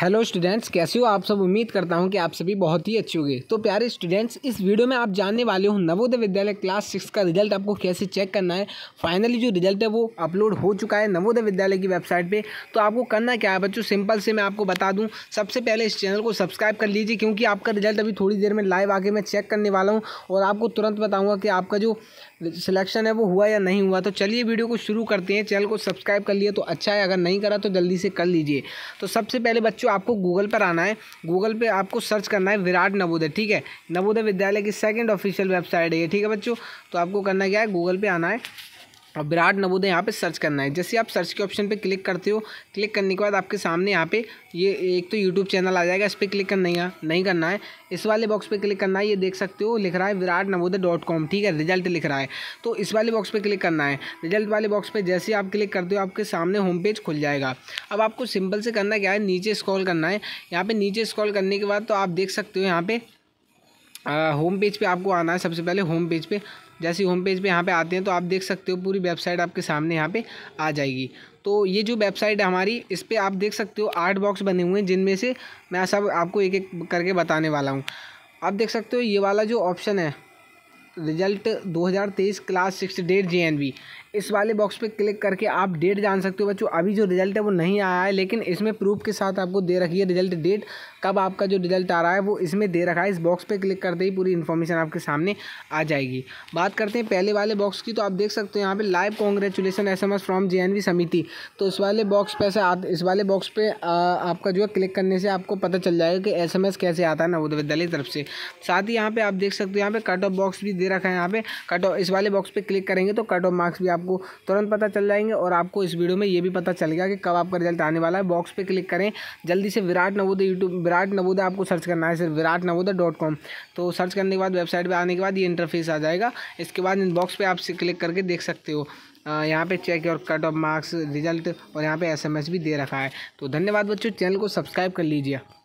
hello students कैसे हो आप सब उम्मीद करता हूं कि आप सभी बहुत ही अच्छे होंगे तो प्यारे स्टूडेंट्स इस वीडियो में आप जानने वाले हो नवोदय विद्यालय क्लास सिक्स का रिजल्ट आपको कैसे चेक करना है फाइनली जो रिजल्ट है वो अपलोड हो चुका है नवोदय विद्यालय की वेबसाइट पे तो आपको करना क्या है बच्चों सिंपल से मैं आपको बता दूँ सबसे पहले इस चैनल को सब्सक्राइब कर लीजिए क्योंकि आपका रिजल्ट अभी थोड़ी देर में लाइव आके मैं चेक करने वाला हूँ और आपको तुरंत बताऊँगा कि आपका जो सिलेक्शन है वो हुआ या नहीं हुआ तो चलिए वीडियो को शुरू करते हैं चैनल को सब्सक्राइब कर लिए तो अच्छा है अगर नहीं करा तो जल्दी से कर लीजिए तो सबसे पहले बच्चों बच्चों आपको गूगल पर आना है गूगल पर आपको सर्च करना है विराट नवोदय ठीक है नवोदय विद्यालय की सेकेंड ऑफिशियल वेबसाइट है ठीक है बच्चों तो आपको करना क्या है गूगल पर आना है और विराट नवोदय यहाँ पे सर्च करना है जैसे आप सर्च के ऑप्शन पे क्लिक करते हो क्लिक करने के बाद आपके सामने यहाँ पे ये एक तो यूट्यूब चैनल आ जाएगा इस पर क्लिक करना है नहीं करना है इस वाले बॉक्स पे क्लिक करना है ये देख सकते हो लिख रहा है विराट नवोदय डॉट कॉम ठीक है रिजल्ट लिख रहा है तो इस वाले बॉक्स पर क्लिक करना है रिजल्ट वाले बॉक्स पर जैसे आप क्लिक करते हो आपके सामने होम पेज खुल जाएगा अब आपको सिंपल से करना क्या है नीचे स्क्रॉल करना है यहाँ पर नीचे स्क्रॉल करने के बाद तो आप देख सकते हो यहाँ पर होम पेज पे आपको आना है सबसे पहले होम पेज पे जैसे होम पेज पे यहाँ पे आते हैं तो आप देख सकते हो पूरी वेबसाइट आपके सामने यहाँ पे आ जाएगी तो ये जो वेबसाइट है हमारी इस पर आप देख सकते हो आठ बॉक्स बने हुए हैं जिनमें से मैं सब आपको एक एक करके बताने वाला हूँ आप देख सकते हो ये वाला जो ऑप्शन है result 2023 class six date J इस वाले बॉक्स पे क्लिक करके आप डेट जान सकते हो बच्चों अभी जो रिजल्ट है वो नहीं आया है लेकिन इसमें प्रूफ के साथ आपको दे रखी है रिजल्ट डेट कब आपका जो रिजल्ट आ रहा है वो इसमें दे रखा है इस बॉक्स पे क्लिक करते ही पूरी इन्फॉर्मेशन आपके सामने आ जाएगी बात करते हैं पहले वाले बॉक्स की तो आप देख सकते हो यहाँ पर live congratulations from J Samiti तो इस वाले बॉक्स पर से इस वाले बॉक्स पर आपका जो है क्लिक करने से आपको पता चल जाएगा कि एस कैसे आता है नवोदय विद्यालय की तरफ से साथ ही यहाँ पर आप देख सकते हो यहाँ पे कट ऑफ बॉक्स भी दे रखा है यहाँ पे कट ऑफ इस वाले बॉक्स पे क्लिक करेंगे तो कट ऑफ मार्क्स भी आपको तुरंत पता चल जाएंगे और आपको इस वीडियो में ये भी पता चल गया कि कब आपका रिजल्ट आने वाला है बॉक्स पे क्लिक करें जल्दी से विराट नवोदय यूट्यूब विराट नवोदय आपको सर्च करना है सिर्फ विराट नवोदय डॉट कॉम तो सर्च करने के बाद वेबसाइट पर आने के बाद ये इंटरफेस आ जाएगा इसके बाद इन बॉक्स पर आप क्लिक करके देख सकते हो यहाँ पे चेक और कट ऑफ मार्क्स रिजल्ट और यहाँ पे एसएमएस भी दे रखा है तो धन्यवाद बच्चों चैनल को सब्सक्राइब कर लीजिए